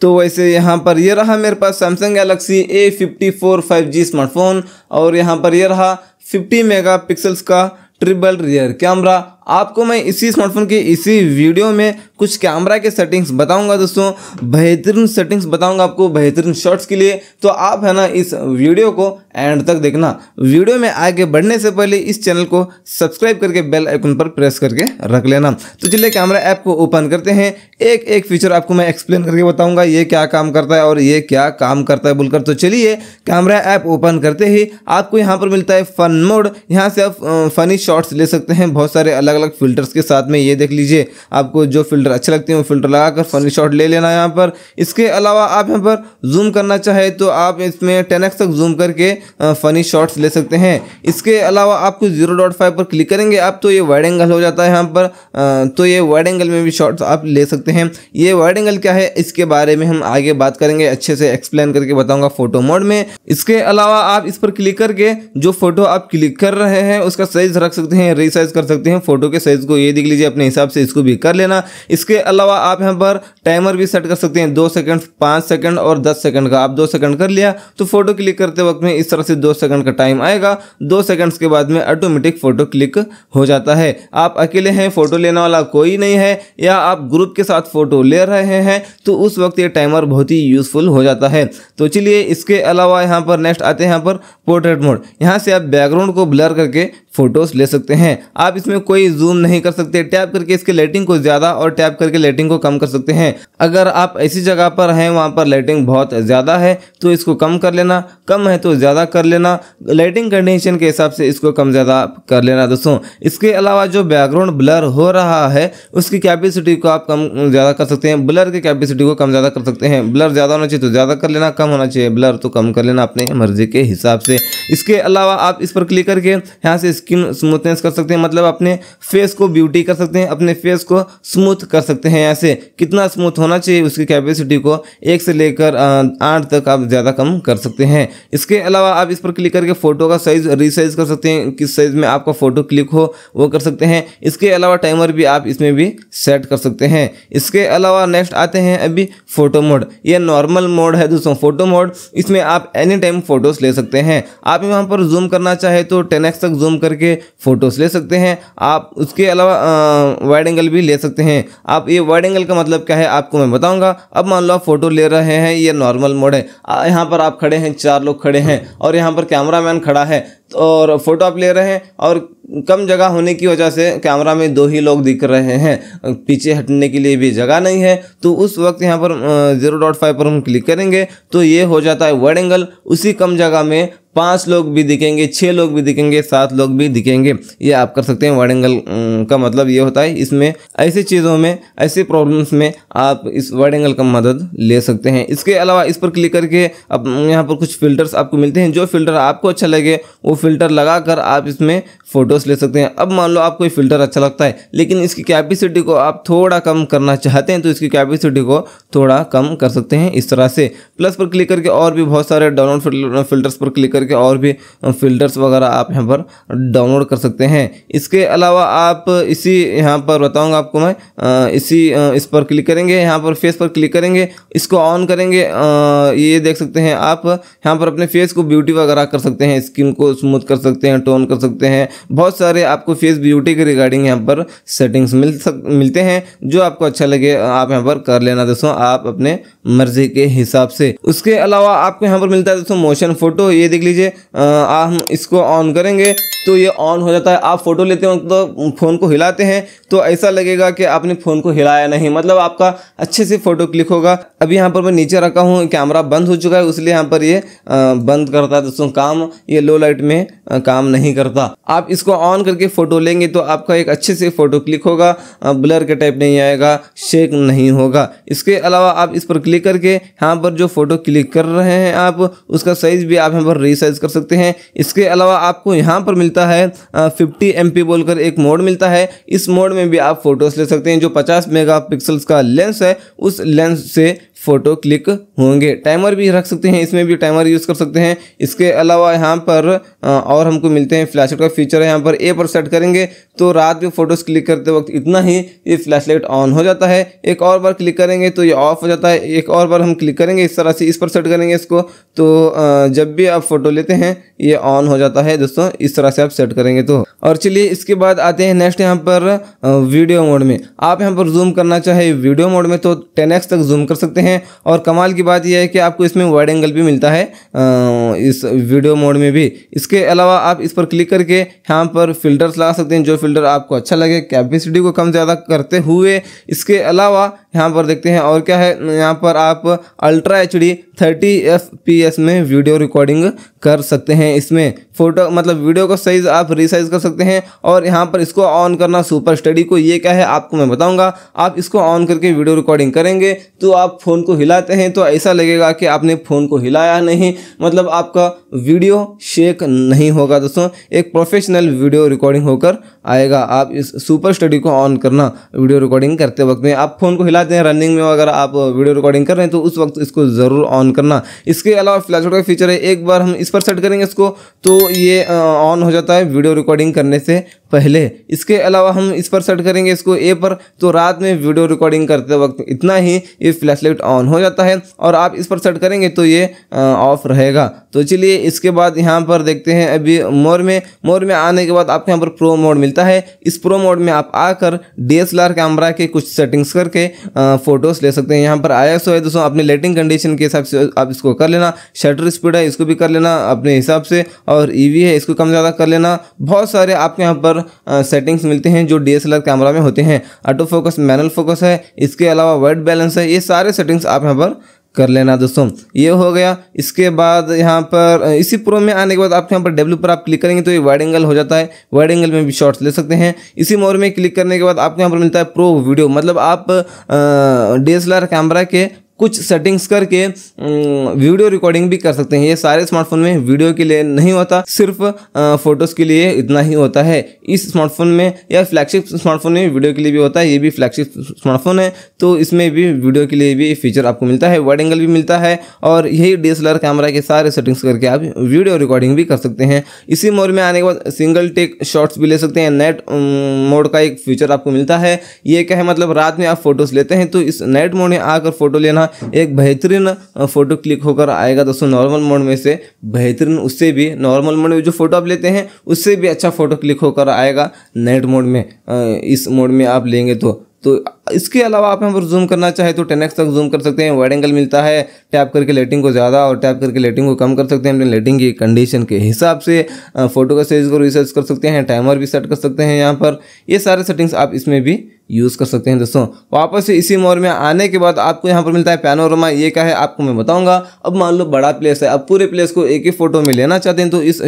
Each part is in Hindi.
तो वैसे यहाँ पर यह रहा मेरे पास Samsung Galaxy A fifty four five G smartphone और यहाँ पर यह रहा फिफ्टी मेगा पिक्सल्स का ट्रिपल रियर कैमरा आपको मैं इसी स्मार्टफोन के इसी वीडियो में कुछ कैमरा के सेटिंग्स बताऊंगा दोस्तों बेहतरीन सेटिंग्स बताऊंगा आपको बेहतरीन शॉट्स के लिए तो आप है ना इस वीडियो को एंड तक देखना वीडियो में आगे बढ़ने से पहले इस चैनल को सब्सक्राइब करके बेल आइकन पर प्रेस करके रख लेना तो चलिए कैमरा ऐप को ओपन करते हैं एक एक फीचर आपको मैं एक्सप्लेन करके बताऊँगा ये क्या काम करता है और ये क्या काम करता है बोलकर तो चलिए कैमरा ऐप ओपन करते ही आपको यहाँ पर मिलता है फन मोड यहाँ से आप फनी शॉर्ट्स ले सकते हैं बहुत सारे अलग अलग अलग फिल्टर्स के साथ में ये देख लीजिए आपको जो फिल्टर अच्छे लगते हैं वो फिल्टर लगाकर फनी शॉट ले लेना यहाँ पर इसके अलावा आप यहाँ पर जूम करना चाहे तो आप इसमें टेन तक जूम करके फ़नी शॉट्स ले सकते हैं इसके अलावा आपको जीरो डॉट फाइव पर क्लिक करेंगे आप तो ये वाइड एंगल हो जाता है यहाँ पर तो ये वाइड एंगल में भी शॉट्स आप ले सकते हैं ये वाइड एंगल क्या है इसके बारे में हम आगे बात करेंगे अच्छे से एक्सप्लेन करके बताऊंगा फोटो मोड में इसके अलावा आप इस पर क्लिक करके जो फोटो आप क्लिक कर रहे हैं उसका साइज रख सकते हैं रिसाइज कर सकते हैं फोटो फोटो तो के साइज़ को ये देख लीजिए अपने हिसाब से इसको भी कर लेना इसके अलावा आप यहाँ पर टाइमर भी सेट कर सकते हैं दो सेकंड पाँच सेकंड और दस सेकंड का आप दो सेकंड कर लिया तो फोटो क्लिक करते वक्त में इस तरह से दो सेकंड का टाइम आएगा दो सेकंड के बाद में ऑटोमेटिक फोटो क्लिक हो जाता है आप अकेले हैं फोटो लेने वाला कोई नहीं है या आप ग्रुप के साथ फोटो ले रहे हैं तो उस वक्त ये टाइमर बहुत ही यूज़फुल हो जाता है तो चलिए इसके अलावा यहाँ पर नेक्स्ट आते हैं यहाँ पर पोर्ट्रेट मोड यहाँ से आप बैकग्राउंड को ब्लर करके फ़ोटोज़ ले सकते हैं आप इसमें कोई करके जूम नहीं कर सकते टैप करके इसके लाइटिंग को ज़्यादा और टैप करके लाइटिंग को कम कर सकते हैं अगर आप ऐसी जगह पर हैं वहाँ पर लाइटिंग बहुत ज़्यादा है तो इसको कम कर लेना कम है तो ज़्यादा कर लेना लाइटिंग कंडीशन के हिसाब से इसको कम ज़्यादा कर लेना दोस्तों इसके अलावा जो बैकग्राउंड ब्लर हो रहा है उसकी कैपेसिटी को आप कम ज़्यादा कर सकते हैं ब्लर की कैपेसिटी को कम ज़्यादा कर सकते हैं ब्लर ज़्यादा होना चाहिए तो ज़्यादा कर लेना कम होना चाहिए ब्लर तो कम कर लेना अपने मर्जी के हिसाब से इसके अलावा आप इस पर क्लिक करके यहाँ से स्किन स्मूथनेस कर सकते हैं मतलब अपने फेस को ब्यूटी कर सकते हैं अपने फेस को स्मूथ कर सकते हैं ऐसे कितना स्मूथ होना चाहिए उसकी कैपेसिटी को एक से लेकर आठ तक आप ज़्यादा कम कर सकते हैं इसके अलावा आप इस पर क्लिक करके फ़ोटो का साइज़ रिसाइज कर सकते हैं किस साइज़ में आपका फ़ोटो क्लिक हो वो कर सकते हैं इसके अलावा टाइमर भी आप इसमें भी सेट कर सकते हैं इसके अलावा नेक्स्ट आते हैं अभी फ़ोटो मोड ये नॉर्मल मोड है दोस्तों फ़ोटो मोड इसमें आप एनी टाइम फ़ोटोज़ ले सकते हैं आप यहाँ पर जूम करना चाहे तो टेन तक जूम करके फ़ोटोज़ ले सकते हैं आप उसके अलावा वाइड एंगल भी ले सकते हैं आप ये वाइड एंगल का मतलब क्या है आपको मैं बताऊंगा अब मान लो आप फोटो ले रहे हैं ये नॉर्मल मोड है यहाँ पर आप खड़े हैं चार लोग खड़े हैं और यहाँ पर कैमरामैन खड़ा है और फोटो आप ले रहे हैं और कम जगह होने की वजह से कैमरा में दो ही लोग दिख रहे हैं पीछे हटने के लिए भी जगह नहीं है तो उस वक्त यहाँ पर ज़ीरो डॉट फाइव पर हम क्लिक करेंगे तो ये हो जाता है वर्ड एंगल उसी कम जगह में पाँच लोग भी दिखेंगे छः लोग भी दिखेंगे सात लोग भी दिखेंगे ये आप कर सकते हैं वाइड एंगल का मतलब ये होता है इसमें ऐसी चीज़ों में ऐसी प्रॉब्लम्स में आप इस वाइड एंगल का मदद ले सकते हैं इसके अलावा इस पर क्लिक करके अब यहाँ पर कुछ फिल्टर्स आपको मिलते हैं जो फिल्टर आपको अच्छा लगे वो फिल्टर लगा कर आप इसमें फ़ोटोज़ ले सकते हैं अब मान लो आपको ये फिल्टर अच्छा लगता है लेकिन इसकी कैपेसिटी को आप थोड़ा कम करना चाहते हैं तो इसकी कैपेसिटी को थोड़ा कम कर सकते हैं इस तरह से प्लस पर क्लिक करके और भी बहुत सारे डाउनलोड फिल्टर्स पर क्लिक करके करके और भी फ़िल्टर्स वगैरह आप यहाँ पर डाउनलोड कर सकते हैं इसके अलावा आप इसी यहाँ पर बताऊँगा आपको मैं इसी इस पर क्लिक करेंगे यहाँ पर फेस पर क्लिक करेंगे इसको ऑन करेंगे ये देख सकते हैं आप यहाँ पर अपने फेस को ब्यूटी वगैरह कर सकते हैं स्किन को स्मूथ कर सकते हैं टोन कर सकते हैं बहुत सारे आपको फेस ब्यूटी के रिगार्डिंग यहाँ पर सेटिंग्स मिल सक मिलते हैं जो आपको अच्छा लगे आप यहाँ पर कर लेना दोस्तों आप अपने मर्जी के हिसाब से उसके अलावा आपको यहाँ पर मिलता है दोस्तों मोशन फोटो ये देख लीजिए हम इसको ऑन करेंगे तो ये ऑन हो जाता है आप फ़ोटो लेते वक्त तो फ़ोन को हिलाते हैं तो ऐसा लगेगा कि आपने फ़ोन को हिलाया नहीं मतलब आपका अच्छे से फ़ोटो क्लिक होगा अभी यहाँ पर मैं नीचे रखा हूँ कैमरा बंद हो चुका है इसलिए यहाँ पर ये बंद करता है दोस्तों काम ये लो लाइट में काम नहीं करता आप इसको ऑन करके फ़ोटो लेंगे तो आपका एक अच्छे से फ़ोटो क्लिक होगा ब्लर के टाइप नहीं आएगा शेक नहीं होगा इसके अलावा आप इस पर क्लिक करके यहाँ पर जो फ़ोटो क्लिक कर रहे हैं आप उसका साइज़ भी आप यहाँ पर रिसाइज कर सकते हैं इसके अलावा आपको यहाँ पर मिलता मिलता है फिफ्टी एम बोलकर एक मोड मिलता है इस मोड में भी आप फोटोज़ ले सकते हैं जो पचास मेगा का लेंस है उस लेंस से फ़ोटो क्लिक होंगे टाइमर भी रख सकते हैं इसमें भी टाइमर यूज़ कर सकते हैं इसके अलावा यहाँ पर और हमको मिलते हैं फ्लैश का फीचर है यहाँ पर ए पर सेट करेंगे तो रात में फ़ोटोज़ क्लिक करते वक्त इतना ही ये फ्लैश लाइट ऑन हो जाता है एक और बार क्लिक करेंगे तो ये ऑफ हो जाता है एक और बार हम क्लिक करेंगे इस तरह से इस पर सेट करेंगे इसको तो जब भी आप फ़ोटो लेते हैं ये ऑन हो जाता है दोस्तों इस तरह से आप सेट करेंगे तो और चलिए इसके बाद आते हैं नेक्स्ट यहाँ पर वीडियो मोड में आप यहाँ पर जूम करना चाहे वीडियो मोड में तो टेन तक जूम कर सकते हैं हैं और कमाल की बात यह है कि आपको इसमें वाइड एंगल भी मिलता है इस वीडियो मोड में भी इसके अलावा आप इस पर क्लिक करके यहाँ पर फिल्टर्स लगा सकते हैं जो फिल्टर आपको अच्छा लगे कैपेसिटी को कम ज़्यादा करते हुए इसके अलावा यहाँ पर देखते हैं और क्या है यहाँ पर आप ultra H D thirty F P S में वीडियो रिकॉर्डिंग कर सकते हैं इसमें फोटो मतलब वीडियो का साइज आप रिसाइज कर सकते हैं और यहाँ पर इसको ऑन करना सुपर स्टडी को ये क्या है आपको मैं बताऊँगा आप इसको ऑन करके वीडियो रिकॉर्डिंग करेंगे तो आप फ़ोन को हिलाते हैं तो ऐसा लगेगा कि आपने फ़ोन को हिलाया नहीं मतलब आपका वीडियो शेक नहीं होगा दोस्तों एक प्रोफेशनल वीडियो रिकॉर्डिंग होकर आएगा आप इस सुपर स्टडी को ऑन करना वीडियो रिकॉर्डिंग करते वक्त में आप फ़ोन को हिला जाते हैं रनिंग में अगर आप वीडियो रिकॉर्डिंग कर रहे हैं तो उस वक्त इसको ज़रूर ऑन करना इसके अलावा फ्लैश का फीचर है एक बार हम इस पर सेट करेंगे इसको तो ये ऑन हो जाता है वीडियो रिकॉर्डिंग करने से पहले इसके अलावा हम इस पर सेट करेंगे इसको ए पर तो रात में वीडियो रिकॉर्डिंग करते वक्त इतना ही ये फ्लैश लाइट ऑन हो जाता है और आप इस पर सेट करेंगे तो ये ऑफ रहेगा तो चलिए इसके बाद यहाँ पर देखते हैं अभी मोर में मोर में आने के बाद आपके यहाँ पर प्रो मोड मिलता है इस प्रो मोड में आप आकर डी कैमरा के कुछ सेटिंग्स करके फ़ोटोज़ ले सकते हैं यहाँ पर आई है दोस्तों अपने लाइटिंग कंडीशन के हिसाब से आप इसको कर लेना शटर स्पीड है इसको भी कर लेना अपने हिसाब से और ई e है इसको कम ज़्यादा कर लेना बहुत सारे आपके यहाँ पर सेटिंग्स मिलते हैं जो डी कैमरा में होते हैं ऑटो फोकस मैनल फोकस है इसके अलावा वाइट बैलेंस है ये सारे सेटिंग्स आप यहाँ पर कर लेना दोस्तों ये हो गया इसके बाद यहाँ पर इसी प्रो में आने के बाद आपके यहाँ पर डब्ल्यू पर आप क्लिक करेंगे तो ये वाइड एंगल हो जाता है वाइड एंगल में भी शॉर्ट्स ले सकते हैं इसी मोर में क्लिक करने के बाद आपके यहाँ पर मिलता है प्रो वीडियो मतलब आप डी कैमरा के कुछ सेटिंग्स करके वीडियो रिकॉर्डिंग भी कर सकते हैं ये सारे स्मार्टफोन में वीडियो के लिए नहीं होता सिर्फ फोटोज़ के लिए इतना ही होता है इस स्मार्टफोन में या फ्लैगशिप स्मार्टफोन में वीडियो के लिए भी होता है ये भी फ्लैगशिप स्मार्टफोन है तो इसमें भी वीडियो के लिए भी फीचर आपको मिलता है वाइड एंगल भी मिलता है और यही डी कैमरा के सारे सेटिंग्स करके आप वीडियो रिकॉर्डिंग भी कर सकते हैं इसी मोड में आने के बाद सिंगल टेक शॉट्स भी ले सकते हैं नेट मोड का एक फीचर आपको मिलता है ये क्या है मतलब रात में आप फोटोज़ लेते हैं तो इस नेट मोड में आकर फोटो लेना एक बेहतरीन फ़ोटो क्लिक होकर आएगा दोस्तों नॉर्मल मोड में से बेहतरीन उससे भी नॉर्मल मोड में जो फ़ोटो आप लेते हैं उससे भी अच्छा फ़ोटो क्लिक होकर आएगा नाइट मोड में इस मोड में आप लेंगे तो तो इसके अलावा आप यहाँ पर जूम करना चाहे तो टेन तक जूम कर सकते हैं वाइड एंगल मिलता है टैप करके लेटिंग को ज़्यादा और टैप करके लेटिंग को कम कर सकते हैं अपने लेटिंग की कंडीशन के हिसाब से फ़ोटो का साइज़ को रिसर्च कर सकते हैं टाइमर भी सेट कर सकते हैं यहाँ पर ये सारे सेटिंग्स आप इसमें भी यूज़ कर सकते हैं दोस्तों वापस से इसी मोर में आने के बाद आपको यहाँ पर मिलता है पैनोरमा ये क्या है आपको मैं बताऊँगा अब मान लो बड़ा प्लेस है अब पूरे प्लेस को एक ही फोटो में लेना चाहते हैं तो इस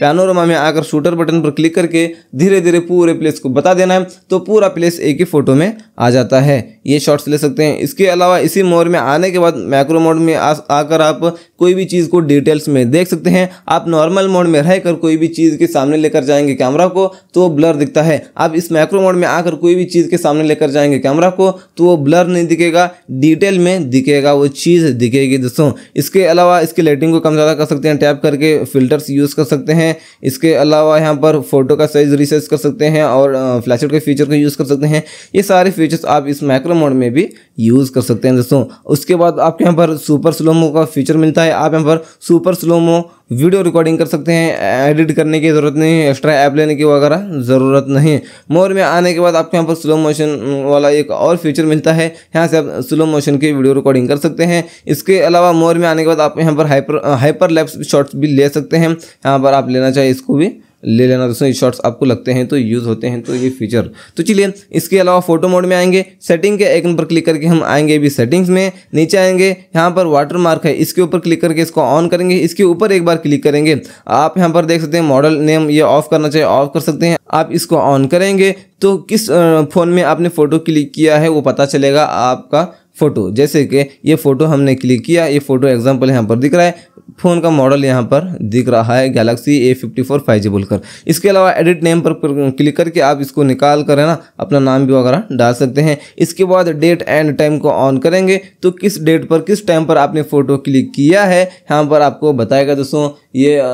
पैनोरमा में आकर शूटर बटन पर क्लिक करके धीरे धीरे पूरे प्लेस को बता देना है तो पूरा प्लेस एक ही फोटो में आ जाता है ये शॉर्ट्स ले सकते हैं इसके अलावा इसी मोड में आने के बाद मैक्रो मोड में आकर आप कोई भी चीज़ को डिटेल्स में देख सकते हैं आप नॉर्मल मोड में रहकर कोई भी चीज़ के सामने लेकर जाएंगे कैमरा को तो ब्लर दिखता है आप इस मैक्रो मोड में आकर कोई भी चीज़ के सामने लेकर जाएंगे कैमरा को तो वो ब्लर नहीं दिखेगा डिटेल में दिखेगा वो चीज़ दिखेगी दोस्तों इसके अलावा इसकी लाइटिंग को कम ज़्यादा कर सकते हैं टैप करके फिल्टर्स यूज़ कर सकते हैं हैं इसके अलावा यहाँ पर फोटो का साइज रिसर्च कर सकते हैं और फ्लैश के फीचर को यूज़ कर सकते हैं ये सारे फीचर्स आप इस माइक्रो मोड में भी यूज़ कर सकते हैं दोस्तों उसके बाद आपके यहाँ पर सुपर स्लोमो का फीचर मिलता है आप यहाँ पर सुपर स्लोमो वीडियो रिकॉर्डिंग कर सकते हैं एडिट करने की ज़रूरत नहीं है एक्स्ट्रा ऐप लेने की वगैरह ज़रूरत नहीं है मोर में आने के बाद आपके यहाँ पर स्लो मोशन वाला एक और फीचर मिलता है यहाँ से आप स्लो मोशन की वीडियो रिकॉर्डिंग कर सकते हैं इसके अलावा मोर में आने के बाद आप यहाँ पर हाइपर हाइपर लैप्स शॉट्स भी ले सकते हैं यहाँ पर आप लेना चाहिए इसको भी ले लेना दोस्तों शॉर्ट्स आपको लगते हैं तो यूज़ होते हैं तो ये फीचर तो चलिए इसके अलावा फोटो मोड में आएंगे सेटिंग के आइकन पर क्लिक करके हम आएंगे अभी सेटिंग्स में नीचे आएंगे यहाँ पर वाटर मार्क है इसके ऊपर क्लिक करके इसको ऑन करेंगे इसके ऊपर एक बार क्लिक करेंगे आप यहाँ पर देख सकते हैं मॉडल नेम ये ऑफ करना चाहिए ऑफ कर सकते हैं आप इसको ऑन करेंगे तो किस फ़ोन में आपने फ़ोटो क्लिक किया है वो पता चलेगा आपका फ़ोटो जैसे कि ये फ़ोटो हमने क्लिक किया ये फ़ोटो एग्जांपल यहाँ पर दिख रहा है फ़ोन का मॉडल यहाँ पर दिख रहा है Galaxy A fifty four five G बोलकर इसके अलावा एडिट नेम पर क्लिक करके आप इसको निकाल कर है ना अपना नाम भी वगैरह डाल सकते हैं इसके बाद डेट एंड टाइम को ऑन करेंगे तो किस डेट पर किस टाइम पर आपने फ़ोटो क्लिक किया है यहाँ पर आपको बताएगा दोस्तों ये आ,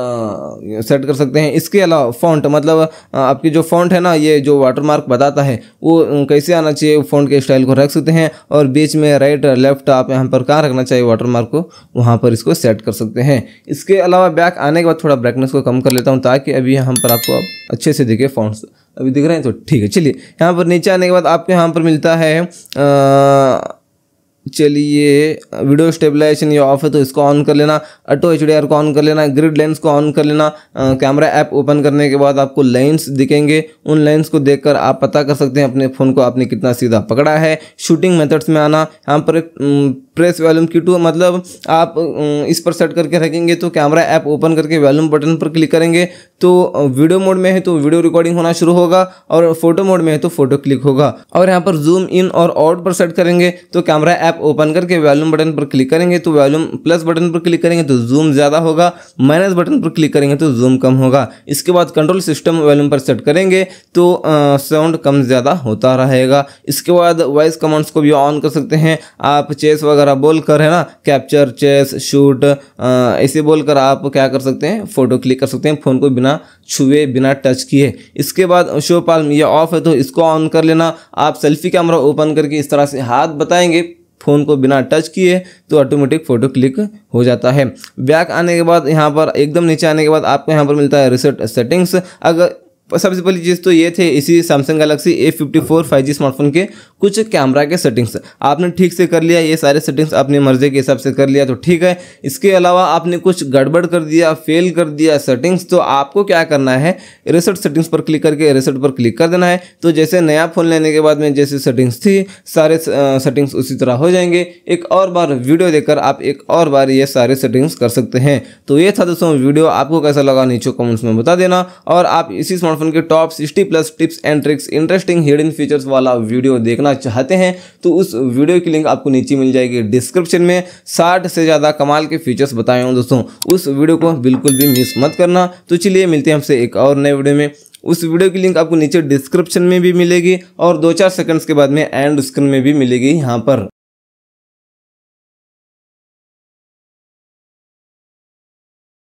सेट कर सकते हैं इसके अलावा फ़ॉन्ट मतलब आपकी जो फ़ॉन्ट है ना ये जो वाटरमार्क बताता है वो कैसे आना चाहिए फ़ॉन्ट के स्टाइल को रख सकते हैं और बीच में राइट लेफ्ट आप यहाँ पर कहाँ रखना चाहिए मार्क को वहाँ पर इसको सेट कर सकते हैं हैं इसके अलावा बैक आने के बाद थोड़ा ब्राइटनेस को कम कर लेता हूँ ताकि अभी यहाँ पर आपको अच्छे से दिखे फॉन्ट्स अभी दिख रहे हैं तो ठीक है चलिए यहाँ पर नीचे आने के बाद आपको यहाँ पर मिलता है चलिए वीडियो स्टेबलाइजेशन ये ऑफ है तो इसको ऑन कर लेना ऑटो एच को ऑन कर लेना ग्रिड लेंस को ऑन कर लेना कैमरा ऐप ओपन करने के बाद आपको लेंस दिखेंगे उन लेंस को देखकर आप पता कर सकते हैं अपने फ़ोन को आपने कितना सीधा पकड़ा है शूटिंग मेथड्स में आना यहाँ पर एक प्रेस वॉल्यूम की टू मतलब आप इस पर सेट करके रखेंगे तो कैमरा ऐप ओपन करके वॉल्यूम बटन पर क्लिक करेंगे तो वीडियो मोड में है तो वीडियो रिकॉर्डिंग होना शुरू होगा और फोटो मोड में है तो फोटो क्लिक होगा और यहाँ पर जूम इन और आउट पर सेट करेंगे तो कैमरा ऐप ओपन करके वॉल्यूम बटन पर क्लिक करेंगे तो वॉल्यूम प्लस बटन पर क्लिक करेंगे तो जूम ज़्यादा होगा माइनस बटन पर क्लिक करेंगे तो जूम कम होगा इसके बाद कंट्रोल सिस्टम वॉल्यूम पर सेट करेंगे तो साउंड कम ज़्यादा होता रहेगा इसके बाद वॉइस कमांड्स को भी ऑन कर सकते हैं आप चेस वगैरह वगैरह बोलकर है ना कैप्चर चेस शूट ऐसे बोलकर आप क्या कर सकते हैं फ़ोटो क्लिक कर सकते हैं फ़ोन को बिना छुए बिना टच किए इसके बाद शो पाल ये ऑफ है तो इसको ऑन कर लेना आप सेल्फी कैमरा ओपन करके इस तरह से हाथ बताएंगे फ़ोन को बिना टच किए तो ऑटोमेटिक फ़ोटो क्लिक हो जाता है बैक आने के बाद यहाँ पर एकदम नीचे आने के बाद आपको यहाँ पर मिलता है रिसेट सेटिंग्स अगर सबसे पहली चीज़ तो ये थे इसी Samsung Galaxy A fifty four five G smartphone के कुछ कैमरा के सेटिंग्स आपने ठीक से कर लिया ये सारे सेटिंग्स अपनी मर्जी के हिसाब से कर लिया तो ठीक है इसके अलावा आपने कुछ गड़बड़ कर दिया फेल कर दिया सेटिंग्स तो आपको क्या करना है रिसेट सेटिंग्स पर क्लिक करके रिसेट पर क्लिक कर देना है तो जैसे नया फ़ोन लेने के बाद में जैसे सेटिंग्स थी सारे सेटिंग्स उसी तरह हो जाएंगे एक और बार वीडियो देखकर आप एक और बार ये सारे सेटिंग्स कर सकते हैं तो ये था दोस्तों वीडियो आपको कैसा लगा नीचे कमेंट्स में बता देना और आप इसी स्मार्ट स्मार्टफोन के top sixty plus tips and tricks interesting hidden features वाला वीडियो देखना चाहते हैं तो उस वीडियो की लिंक आपको नीचे मिल जाएगी डिस्क्रिप्शन में साठ से ज़्यादा कमाल के फीचर्स बताए हूँ दोस्तों उस वीडियो को बिल्कुल भी मिस मत करना तो चलिए मिलते हैं हमसे एक और नए वीडियो में उस वीडियो की लिंक आपको नीचे डिस्क्रिप्शन में भी मिलेगी और दो चार सेकंड्स के बाद में एंड स्क्रीन में भी मिलेगी यहाँ पर